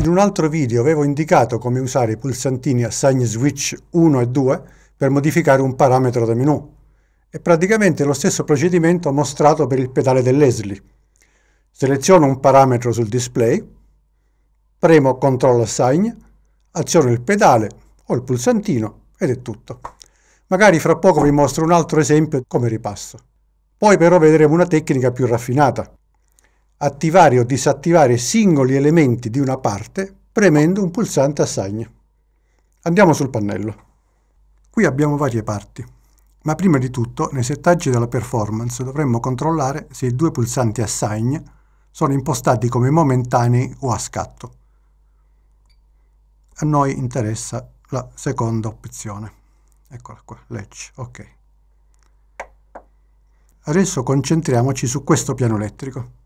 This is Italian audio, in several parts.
In un altro video avevo indicato come usare i pulsantini Assign Switch 1 e 2 per modificare un parametro da menu. È praticamente lo stesso procedimento mostrato per il pedale dell'ESLI. Seleziono un parametro sul display, premo CTRL Assign, aziono il pedale o il pulsantino ed è tutto. Magari fra poco vi mostro un altro esempio come ripasso. Poi però vedremo una tecnica più raffinata attivare o disattivare singoli elementi di una parte premendo un pulsante assign. Andiamo sul pannello. Qui abbiamo varie parti, ma prima di tutto nei settaggi della performance dovremmo controllare se i due pulsanti assign sono impostati come momentanei o a scatto. A noi interessa la seconda opzione. Eccola qua, latch, ok. Adesso concentriamoci su questo piano elettrico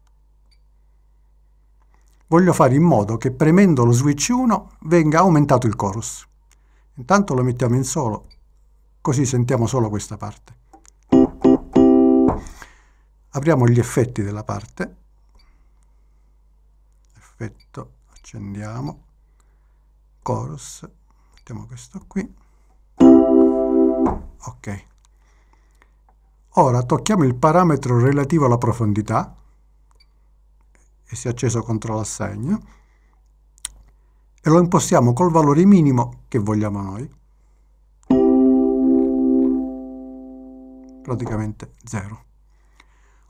voglio fare in modo che premendo lo switch 1 venga aumentato il chorus. Intanto lo mettiamo in solo, così sentiamo solo questa parte. Apriamo gli effetti della parte. Effetto, accendiamo. Chorus, mettiamo questo qui. Ok. Ora tocchiamo il parametro relativo alla profondità e si è acceso contro l'assegno e lo impostiamo col valore minimo che vogliamo noi. Praticamente 0.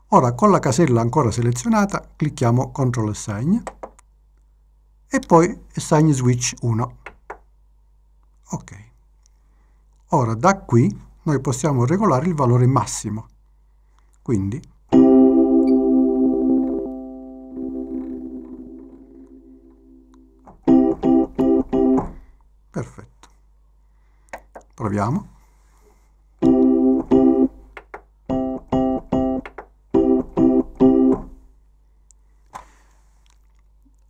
Ora con la casella ancora selezionata clicchiamo CTRL assign e poi assign switch 1. Ok. Ora da qui noi possiamo regolare il valore massimo. Quindi Perfetto. Proviamo.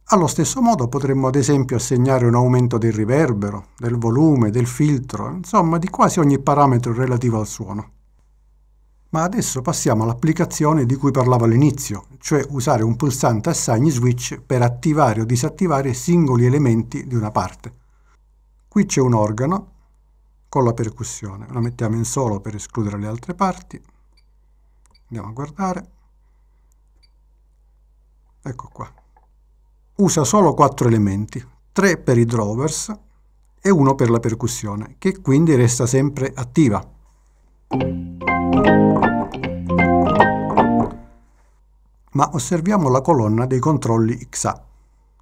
Allo stesso modo potremmo ad esempio assegnare un aumento del riverbero, del volume, del filtro, insomma di quasi ogni parametro relativo al suono. Ma adesso passiamo all'applicazione di cui parlavo all'inizio, cioè usare un pulsante assign switch per attivare o disattivare singoli elementi di una parte. Qui c'è un organo con la percussione, la mettiamo in solo per escludere le altre parti, andiamo a guardare, ecco qua, usa solo quattro elementi, tre per i drovers e uno per la percussione, che quindi resta sempre attiva. Ma osserviamo la colonna dei controlli XA,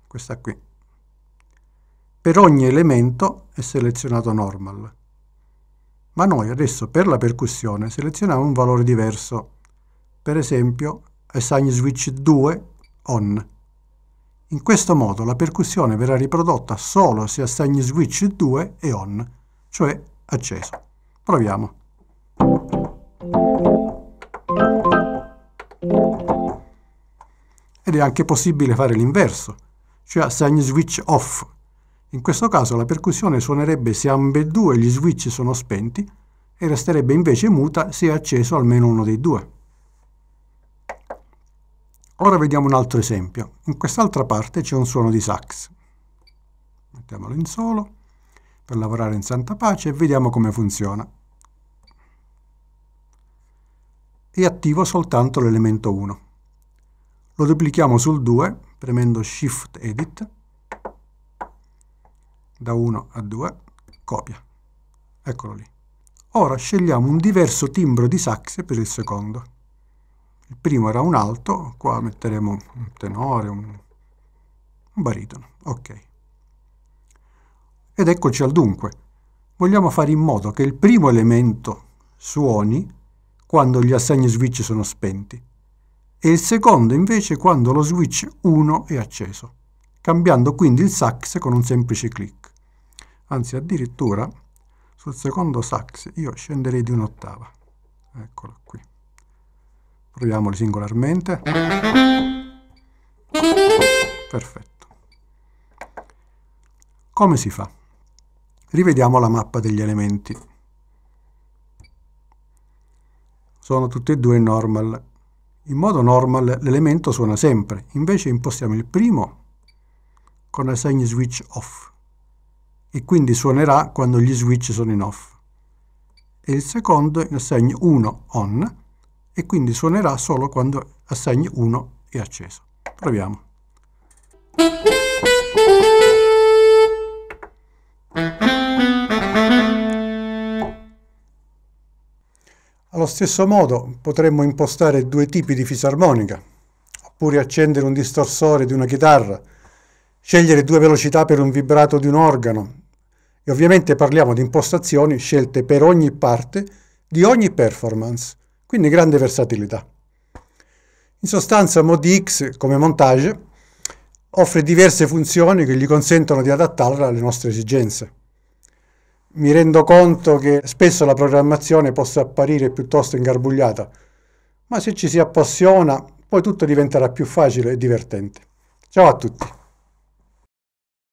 questa qui. Per ogni elemento è selezionato normal. Ma noi adesso per la percussione selezioniamo un valore diverso, per esempio assign switch 2 on. In questo modo la percussione verrà riprodotta solo se assign switch 2 è on, cioè acceso. Proviamo. Ed è anche possibile fare l'inverso, cioè assign switch off in questo caso la percussione suonerebbe se ambedue gli switch sono spenti e resterebbe invece muta se è acceso almeno uno dei due. Ora vediamo un altro esempio. In quest'altra parte c'è un suono di sax. Mettiamolo in solo per lavorare in santa pace e vediamo come funziona. E attivo soltanto l'elemento 1. Lo duplichiamo sul 2 premendo Shift Edit da 1 a 2, copia. Eccolo lì. Ora scegliamo un diverso timbro di sax per il secondo. Il primo era un alto, qua metteremo un tenore, un, un baritono. Ok. Ed eccoci al dunque. Vogliamo fare in modo che il primo elemento suoni quando gli assegni switch sono spenti e il secondo invece quando lo switch 1 è acceso, cambiando quindi il sax con un semplice clic anzi addirittura sul secondo sax io scenderei di un'ottava. Eccolo qui. Proviamoli singolarmente. Perfetto. Come si fa? Rivediamo la mappa degli elementi. Sono tutti e due normal. In modo normal l'elemento suona sempre, invece impostiamo il primo con la segni switch off e quindi suonerà quando gli switch sono in off. E il secondo in assegno 1 on e quindi suonerà solo quando assegno 1 è acceso. Proviamo. Allo stesso modo potremmo impostare due tipi di fisarmonica, oppure accendere un distorsore di una chitarra, scegliere due velocità per un vibrato di un organo e ovviamente parliamo di impostazioni scelte per ogni parte di ogni performance, quindi grande versatilità. In sostanza ModiX come montage offre diverse funzioni che gli consentono di adattarla alle nostre esigenze. Mi rendo conto che spesso la programmazione possa apparire piuttosto ingarbugliata, ma se ci si appassiona poi tutto diventerà più facile e divertente. Ciao a tutti!